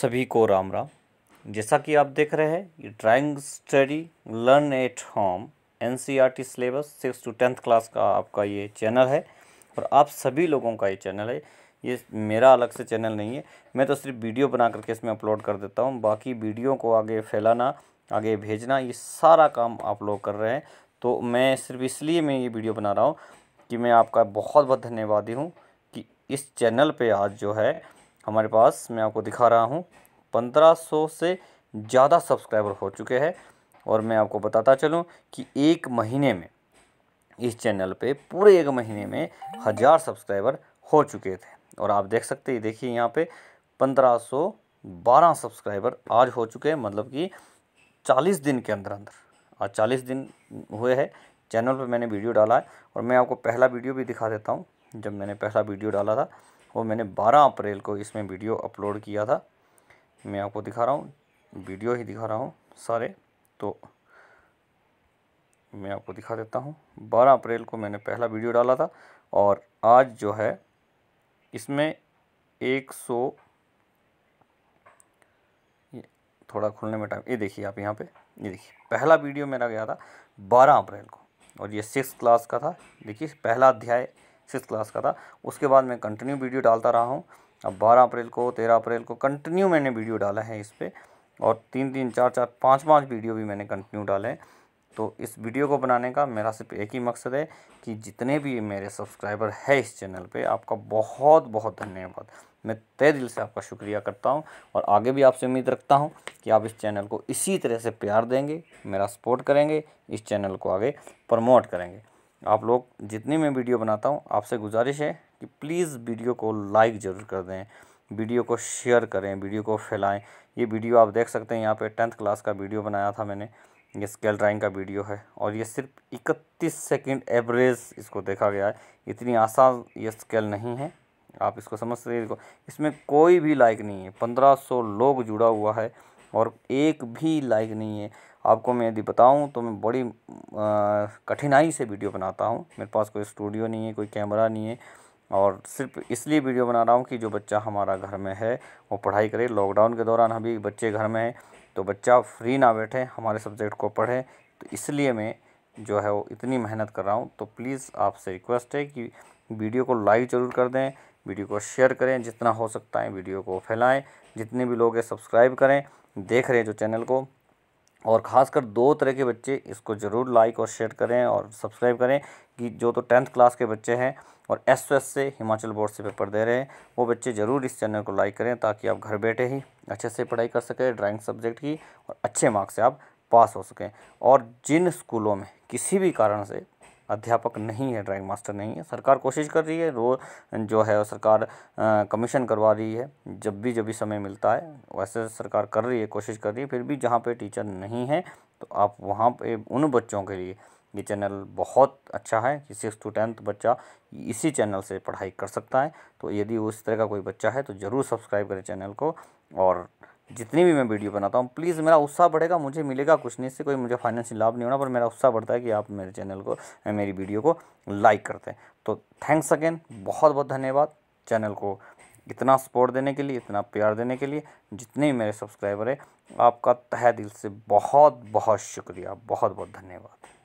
सभी को राम राम जैसा कि आप देख रहे हैं ये drawing study learn at home N C R T syllabus six to tenth class का आपका ये चैनल है और आप सभी लोगों का ये चैनल है ये मेरा अलग से चैनल नहीं है मैं तो सिर्फ वीडियो बना करके इसमें अपलोड कर देता हूँ बाकी वीडियो को आगे फैलाना आगे भेजना ये सारा काम आप लोग कर रहे हैं तो मैं सिर्फ इसलिए मैं ये वीडियो बना रहा हूँ कि मैं आपका बहुत बहुत धन्यवादी हूँ कि इस चैनल पर आज जो है हमारे पास मैं आपको दिखा रहा हूँ 1500 से ज़्यादा सब्सक्राइबर हो चुके हैं और मैं आपको बताता चलूँ कि एक महीने में इस चैनल पे पूरे एक महीने में हज़ार सब्सक्राइबर हो चुके थे और आप देख सकते हैं देखिए यहाँ पे 1512 सब्सक्राइबर आज हो चुके हैं मतलब कि 40 दिन के अंदर अंदर आज 40 दिन हुए हैं चैनल पे मैंने वीडियो डाला है और मैं आपको पहला वीडियो भी दिखा देता हूँ जब मैंने पहला वीडियो डाला था और मैंने 12 अप्रैल को इसमें वीडियो अपलोड किया था मैं आपको दिखा रहा हूँ वीडियो ही दिखा रहा हूँ सारे तो मैं आपको दिखा देता हूँ 12 अप्रैल को मैंने पहला वीडियो डाला था और आज जो है इसमें एक सौ थोड़ा खुलने में टाइम ये देखिए आप यहाँ पे ये देखिए पहला वीडियो मेरा गया था 12 अप्रैल को और ये सिक्स क्लास का था देखिए पहला अध्याय सिक्स क्लास का था उसके बाद मैं कंटिन्यू वीडियो डालता रहा हूँ अब बारह अप्रैल को तेरह अप्रैल को कंटिन्यू मैंने वीडियो डाला है इस पर और तीन तीन चार चार पाँच पाँच वीडियो भी मैंने कंटिन्यू डाले हैं तो इस वीडियो को बनाने का मेरा सिर्फ एक ही मकसद है कि जितने भी मेरे सब्सक्राइबर है इस चैनल पे आपका बहुत बहुत धन्यवाद मैं तय दिल से आपका शुक्रिया करता हूँ और आगे भी आपसे उम्मीद रखता हूँ कि आप इस चैनल को इसी तरह से प्यार देंगे मेरा सपोर्ट करेंगे इस चैनल को आगे प्रमोट करेंगे आप लोग जितनी मैं वीडियो बनाता हूँ आपसे गुजारिश है कि प्लीज़ वीडियो को लाइक ज़रूर कर दें वीडियो को शेयर करें वीडियो को फैलाएं ये वीडियो आप देख सकते हैं यहाँ पे टेंथ क्लास का वीडियो बनाया था मैंने ये स्केल ड्राइंग का वीडियो है और ये सिर्फ इकतीस सेकेंड एवरेज इसको देखा गया है इतनी आसान ये स्केल नहीं है आप इसको समझ सकते इसमें कोई भी लाइक नहीं है पंद्रह सौ लोग जुड़ा हुआ है और एक भी लाइक नहीं है आपको मैं यदि बताऊं तो मैं बड़ी कठिनाई से वीडियो बनाता हूं मेरे पास कोई स्टूडियो नहीं है कोई कैमरा नहीं है और सिर्फ इसलिए वीडियो बना रहा हूँ कि जो बच्चा हमारा घर में है वो पढ़ाई करे लॉकडाउन के दौरान अभी बच्चे घर में हैं तो बच्चा फ्री ना बैठे हमारे सब्जेक्ट को पढ़े तो इसलिए मैं जो है वो इतनी मेहनत कर रहा हूँ तो प्लीज़ आपसे रिक्वेस्ट है कि वीडियो को लाइक ज़रूर कर दें वीडियो को शेयर करें जितना हो सकता है वीडियो को फैलाएं जितने भी लोग हैं सब्सक्राइब करें देख रहे हैं जो चैनल को और ख़ासकर दो तरह के बच्चे इसको ज़रूर लाइक और शेयर करें और सब्सक्राइब करें कि जो तो टेंथ क्लास के बच्चे हैं और एस एस से हिमाचल बोर्ड से पेपर दे रहे हैं वो बच्चे ज़रूर इस चैनल को लाइक करें ताकि आप घर बैठे ही अच्छे से पढ़ाई कर सकें ड्राइंग सब्जेक्ट की और अच्छे मार्क्स से आप पास हो सकें और जिन स्कूलों में किसी भी कारण से अध्यापक नहीं है ड्राइंग मास्टर नहीं है सरकार कोशिश कर रही है रो जो है सरकार कमीशन करवा रही है जब भी जब भी समय मिलता है वैसे सरकार कर रही है कोशिश कर रही है फिर भी जहाँ पे टीचर नहीं है तो आप वहाँ पे उन बच्चों के लिए ये चैनल बहुत अच्छा है कि सिक्स टू टेंथ बच्चा इसी चैनल से पढ़ाई कर सकता है तो यदि उस तरह का कोई बच्चा है तो ज़रूर सब्सक्राइब करें चैनल को और जितनी भी मैं वीडियो बनाता हूँ प्लीज़ मेरा उत्साह बढ़ेगा मुझे मिलेगा कुछ नहीं इससे कोई मुझे फाइनेंशियल लाभ नहीं होना पर मेरा उत्साह बढ़ता है कि आप मेरे चैनल को मेरी वीडियो को लाइक करते हैं तो थैंक्स अगेन बहुत बहुत धन्यवाद चैनल को इतना सपोर्ट देने के लिए इतना प्यार देने के लिए जितने भी मेरे सब्सक्राइबर हैं आपका तह दिल से बहुत बहुत शुक्रिया बहुत बहुत धन्यवाद